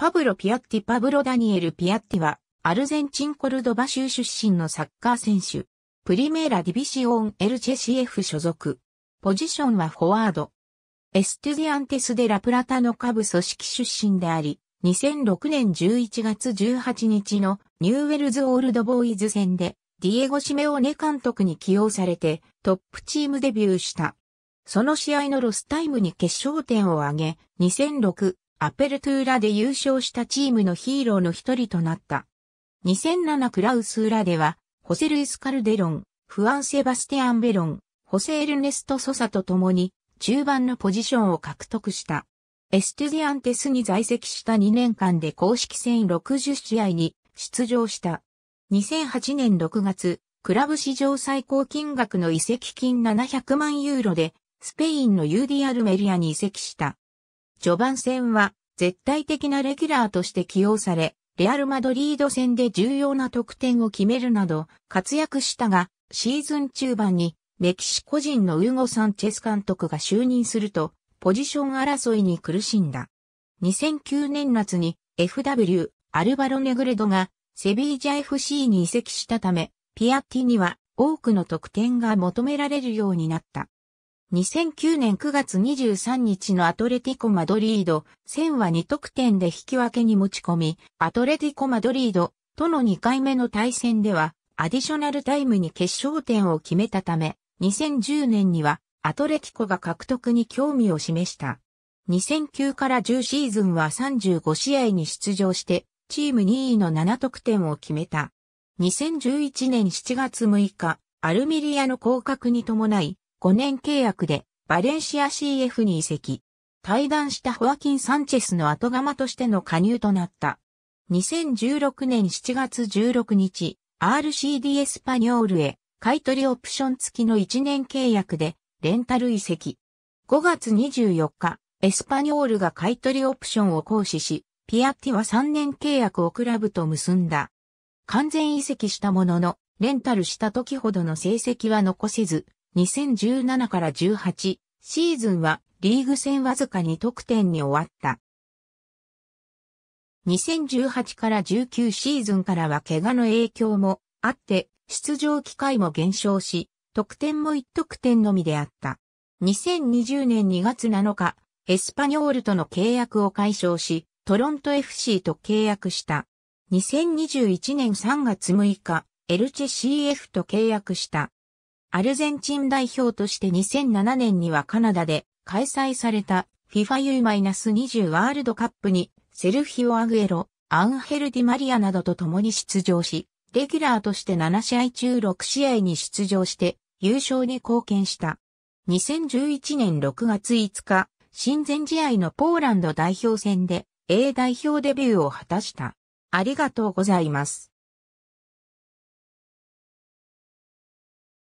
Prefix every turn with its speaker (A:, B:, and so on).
A: パブロ・ピアッティ・パブロ・ダニエル・ピアッティは、アルゼンチン・コルドバ州出身のサッカー選手。プリメーラ・ディビシオン・エルチェシエフ所属。ポジションはフォワード。エストゥディアンテス・デ・ラプラタの下部組織出身であり、2006年11月18日のニューウェルズ・オールドボーイズ戦で、ディエゴ・シメオネ監督に起用されて、トップチームデビューした。その試合のロスタイムに決勝点を挙げ、2006アペルトゥーラで優勝したチームのヒーローの一人となった。2007クラウスーラでは、ホセルイス・カルデロン、フアン・セバスティアン・ベロン、ホセエルネスト・ソサと共に、中盤のポジションを獲得した。エストゥディアンテスに在籍した2年間で公式戦60試合に出場した。2008年6月、クラブ史上最高金額の移籍金700万ユーロで、スペインの UD アルメリアに移籍した。序盤戦は絶対的なレギュラーとして起用され、レアル・マドリード戦で重要な得点を決めるなど活躍したが、シーズン中盤にメキシコ人のウーゴ・サンチェス監督が就任すると、ポジション争いに苦しんだ。2009年夏に FW アルバロ・ネグレドがセビージャ FC に移籍したため、ピアティには多くの得点が求められるようになった。2009年9月23日のアトレティコ・マドリード戦は2得点で引き分けに持ち込み、アトレティコ・マドリードとの2回目の対戦では、アディショナルタイムに決勝点を決めたため、2010年にはアトレティコが獲得に興味を示した。2009から10シーズンは35試合に出場して、チーム2位の7得点を決めた。2011年7月6日、アルミリアの降格に伴い、5年契約でバレンシア CF に移籍。対談したホアキン・サンチェスの後釜としての加入となった。2016年7月16日、RCD エスパニョールへ買取オプション付きの1年契約でレンタル移籍。5月24日、エスパニョールが買取オプションを行使し、ピアティは3年契約をクラブと結んだ。完全移籍したものの、レンタルした時ほどの成績は残せず、2017から18シーズンはリーグ戦わずかに得点に終わった。2018から19シーズンからは怪我の影響もあって、出場機会も減少し、得点も1得点のみであった。2020年2月7日、エスパニョールとの契約を解消し、トロント FC と契約した。2021年3月6日、エルチェ CF と契約した。アルゼンチン代表として2007年にはカナダで開催された FIFA U-20 ワールドカップにセルフィオ・アグエロ、アンヘル・ディ・マリアなどと共に出場し、レギュラーとして7試合中6試合に出場して優勝に貢献した。2011年6月5日、親善試合のポーランド代表戦で A 代表デビューを果たした。ありがとうございます。